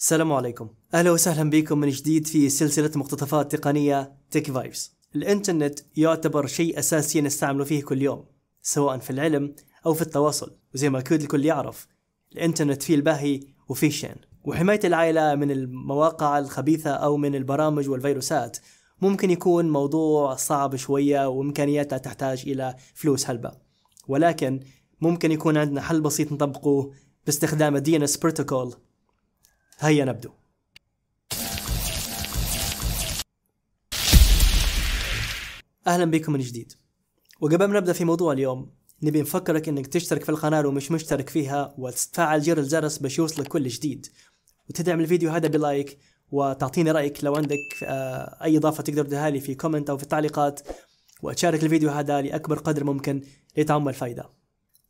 السلام عليكم اهلا وسهلا بكم من جديد في سلسله مقتطفات تقنيه تيك فايبس الانترنت يعتبر شيء اساسي نستعمله فيه كل يوم سواء في العلم او في التواصل وزي ما الكود الكل يعرف الانترنت فيه الباهي وفيه شين وحمايه العائله من المواقع الخبيثه او من البرامج والفيروسات ممكن يكون موضوع صعب شويه وامكانياتها تحتاج الى فلوس هلبه ولكن ممكن يكون عندنا حل بسيط نطبقه باستخدام الدي ان اس بروتوكول هيا نبدو اهلا بكم من جديد وقبل ما نبدا في موضوع اليوم نبي نفكرك انك تشترك في القناه لو مش مشترك فيها وتفعل جرس الجرس باش يوصلك كل جديد وتدعم الفيديو هذا بلايك وتعطيني رايك لو عندك آه، اي اضافه تقدر تديها لي في كومنت او في التعليقات وتشارك الفيديو هذا لاكبر قدر ممكن لتعم الفائده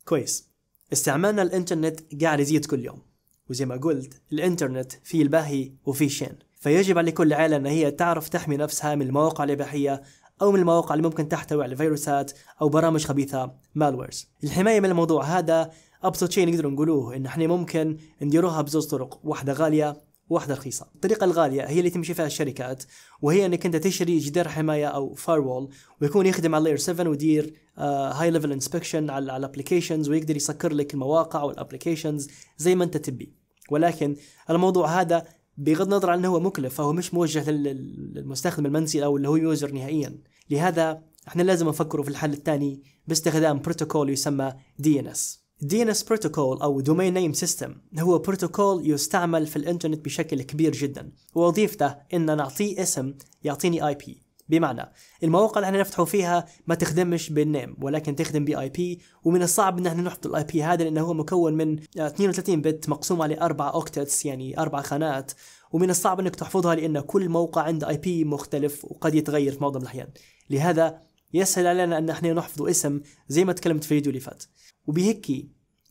كويس استعمالنا الانترنت قاعد يزيد كل يوم وزي ما قلت الانترنت فيه الباهي وفيه شين فيجب على كل عائلة أن هي تعرف تحمي نفسها من المواقع الإباحية أو من المواقع اللي ممكن تحتوي على فيروسات أو برامج خبيثة مالويرز الحماية من الموضوع هذا أبسط شيء نقدر نقولوه إن إحنا ممكن نديروها بزوز طرق واحدة غالية واحدة رخيصة الطريقة الغالية هي اللي تمشي فيها الشركات وهي انك انت تشتري جدار حماية او فايروول ويكون يخدم على لاير 7 ويدير هاي ليفل انسبكشن على الابلكيشنز ويقدر يسكر لك المواقع والابلكيشنز زي ما انت تبي ولكن الموضوع هذا بغض النظر عن انه هو مكلف فهو مش موجه للمستخدم المنسي او اللي هو يوزر نهائيا لهذا احنا لازم نفكر في الحل الثاني باستخدام بروتوكول يسمى دي ان اس دي ان اس بروتوكول او دومين نيم سيستم هو بروتوكول يستعمل في الانترنت بشكل كبير جدا ووظيفته ان نعطيه اسم يعطيني اي بي بمعنى المواقع اللي احنا نفتحه فيها ما تخدمش بالنيم ولكن تخدم بي اي بي ومن الصعب ان احنا نحط الاي بي هذا لانه هو مكون من 32 بت مقسوم على اربع اوكتتس يعني اربع خانات ومن الصعب انك تحفظها لان كل موقع عنده اي بي مختلف وقد يتغير في معظم الاحيان لهذا يسهل علينا ان احنا نحفظ اسم زي ما تكلمت في الفيديو اللي فات وبهيك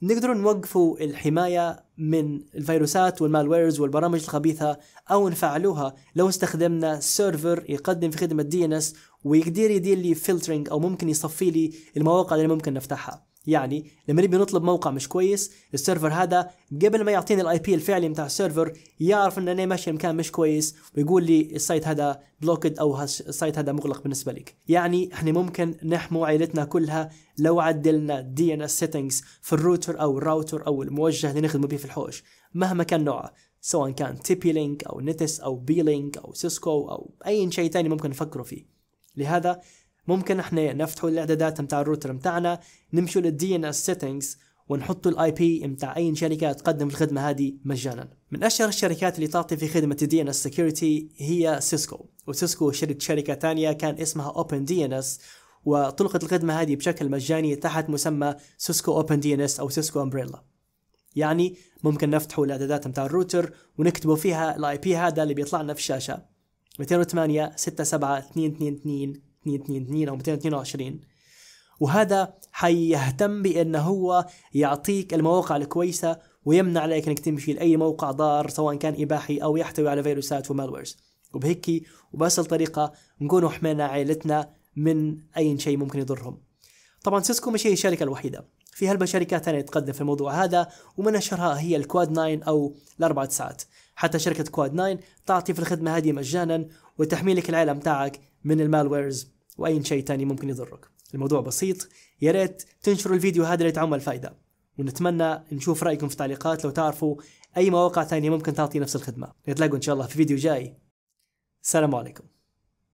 نقدر نوقفوا الحمايه من الفيروسات والمالويرز والبرامج الخبيثة أو نفعلوها لو استخدمنا سيرفر يقدم في خدمة DNS ويقدر يدير لي فلترينج أو ممكن يصفي لي المواقع اللي ممكن نفتحها يعني لما نبي نطلب موقع مش كويس السيرفر هذا قبل ما يعطيني الاي بي الفعلي بتاع السيرفر يعرف ان انا ماشي مكان مش كويس ويقول لي السايت هذا بلوكد او السايت هذا مغلق بالنسبه لك يعني احنا ممكن نحمو عائلتنا كلها لو عدلنا دي ان اس سيتنجز في الروتر او الراوتر او الموجه اللي نخدمه به في الحوش مهما كان نوعه سواء كان تيبي لينك او نتس او بي لينك او سيسكو او اي شيء ثاني ممكن نفكروا فيه لهذا ممكن احنا نفتحوا الاعدادات متاع الروتر متاعنا نمشوا للدي ان اس سيتنجز ونحطوا الاي بي متاع اي شركه تقدم الخدمه هذه مجانا من اشهر الشركات اللي تعطي في خدمه الدي ان اس سكيورتي هي سيسكو وسيسكو شركه شركه ثانيه كان اسمها اوبن دي ان اس وطلقت الخدمه هذه بشكل مجاني تحت مسمى سيسكو اوبن دي ان اس او سيسكو امبريلا يعني ممكن نفتحوا الاعدادات متاع الروتر ونكتبوا فيها الاي بي هذا اللي بيطلع لنا في الشاشه 208 67 222 222 او 222 وهذا حيهتم بأن هو يعطيك المواقع الكويسة ويمنع عليك انك تمشي لاي موقع ضار سواء كان اباحي او يحتوي على فيروسات ومالويرز وبهيك وبأسهل طريقة نكون حمينا عائلتنا من اي شيء ممكن يضرهم طبعا سيسكو مش هي الشركة الوحيدة في هلبا شركات ثانية تقدم في الموضوع هذا ومن أشهرها هي الكواد 9 أو الأربع ساعات حتى شركة كواد 9 تعطي في الخدمة هذه مجانا وتحميلك العالم تاعك من المالويرز واي شيء تاني ممكن يضرك الموضوع بسيط يا ريت تنشروا الفيديو هذا ليتعم فائده ونتمنى نشوف رايكم في التعليقات لو تعرفوا اي مواقع ثانيه ممكن تعطي نفس الخدمه نتلاقوا ان شاء الله في فيديو جاي سلام عليكم